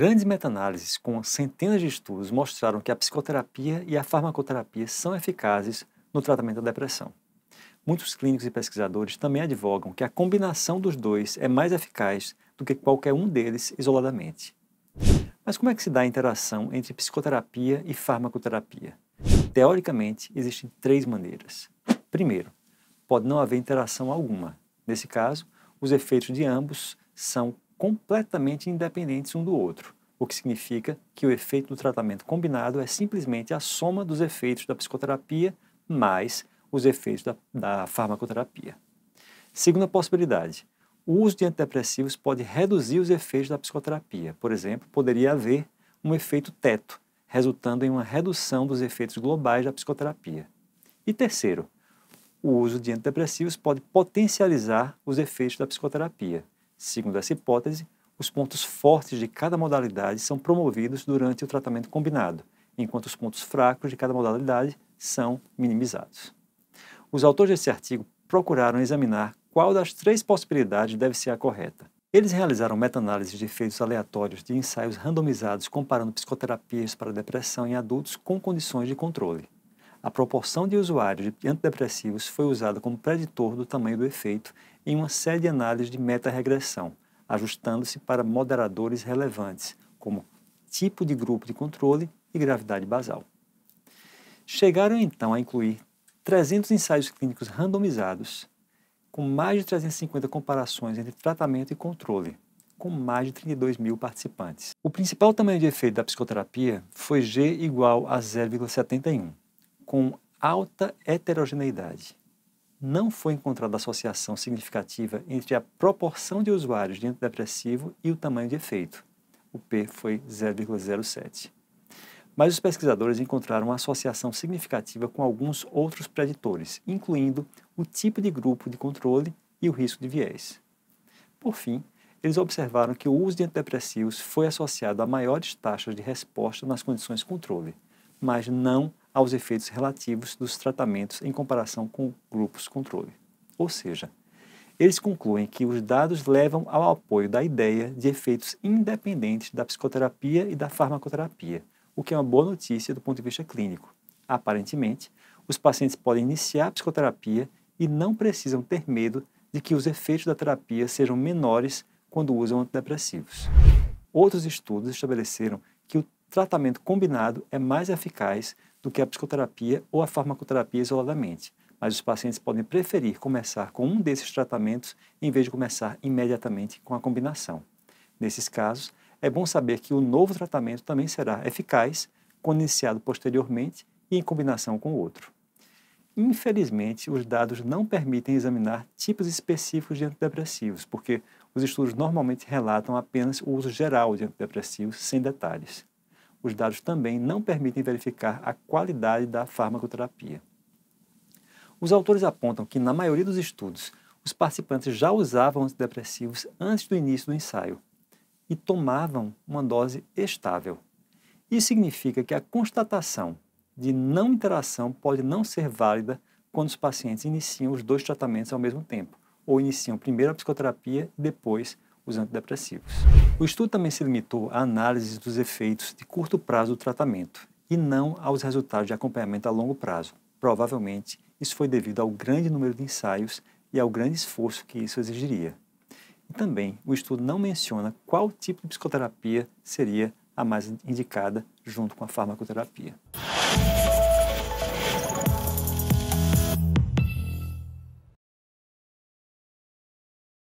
Grandes meta-análises com centenas de estudos mostraram que a psicoterapia e a farmacoterapia são eficazes no tratamento da depressão. Muitos clínicos e pesquisadores também advogam que a combinação dos dois é mais eficaz do que qualquer um deles isoladamente. Mas como é que se dá a interação entre psicoterapia e farmacoterapia? Teoricamente, existem três maneiras. Primeiro, pode não haver interação alguma. Nesse caso, os efeitos de ambos são completamente independentes um do outro, o que significa que o efeito do tratamento combinado é simplesmente a soma dos efeitos da psicoterapia mais os efeitos da, da farmacoterapia. Segunda possibilidade, o uso de antidepressivos pode reduzir os efeitos da psicoterapia. Por exemplo, poderia haver um efeito teto, resultando em uma redução dos efeitos globais da psicoterapia. E terceiro, o uso de antidepressivos pode potencializar os efeitos da psicoterapia. Segundo essa hipótese, os pontos fortes de cada modalidade são promovidos durante o tratamento combinado, enquanto os pontos fracos de cada modalidade são minimizados. Os autores desse artigo procuraram examinar qual das três possibilidades deve ser a correta. Eles realizaram meta-análises de efeitos aleatórios de ensaios randomizados comparando psicoterapias para depressão em adultos com condições de controle. A proporção de usuários de antidepressivos foi usada como preditor do tamanho do efeito em uma série de análises de meta-regressão, ajustando-se para moderadores relevantes, como tipo de grupo de controle e gravidade basal. Chegaram então a incluir 300 ensaios clínicos randomizados, com mais de 350 comparações entre tratamento e controle, com mais de 32 mil participantes. O principal tamanho de efeito da psicoterapia foi G igual a 0,71 com alta heterogeneidade. Não foi encontrada associação significativa entre a proporção de usuários de antidepressivo e o tamanho de efeito. O P foi 0,07. Mas os pesquisadores encontraram uma associação significativa com alguns outros preditores, incluindo o tipo de grupo de controle e o risco de viés. Por fim, eles observaram que o uso de antidepressivos foi associado a maiores taxas de resposta nas condições de controle, mas não aos efeitos relativos dos tratamentos em comparação com grupos controle. Ou seja, eles concluem que os dados levam ao apoio da ideia de efeitos independentes da psicoterapia e da farmacoterapia, o que é uma boa notícia do ponto de vista clínico. Aparentemente, os pacientes podem iniciar a psicoterapia e não precisam ter medo de que os efeitos da terapia sejam menores quando usam antidepressivos. Outros estudos estabeleceram que o tratamento combinado é mais eficaz do que a psicoterapia ou a farmacoterapia isoladamente, mas os pacientes podem preferir começar com um desses tratamentos em vez de começar imediatamente com a combinação. Nesses casos, é bom saber que o novo tratamento também será eficaz quando iniciado posteriormente e em combinação com o outro. Infelizmente, os dados não permitem examinar tipos específicos de antidepressivos, porque os estudos normalmente relatam apenas o uso geral de antidepressivos sem detalhes. Os dados também não permitem verificar a qualidade da farmacoterapia. Os autores apontam que, na maioria dos estudos, os participantes já usavam antidepressivos antes do início do ensaio e tomavam uma dose estável. Isso significa que a constatação de não interação pode não ser válida quando os pacientes iniciam os dois tratamentos ao mesmo tempo, ou iniciam primeiro a psicoterapia e depois os antidepressivos. O estudo também se limitou à análise dos efeitos de curto prazo do tratamento e não aos resultados de acompanhamento a longo prazo. Provavelmente, isso foi devido ao grande número de ensaios e ao grande esforço que isso exigiria. E também, o estudo não menciona qual tipo de psicoterapia seria a mais indicada junto com a farmacoterapia.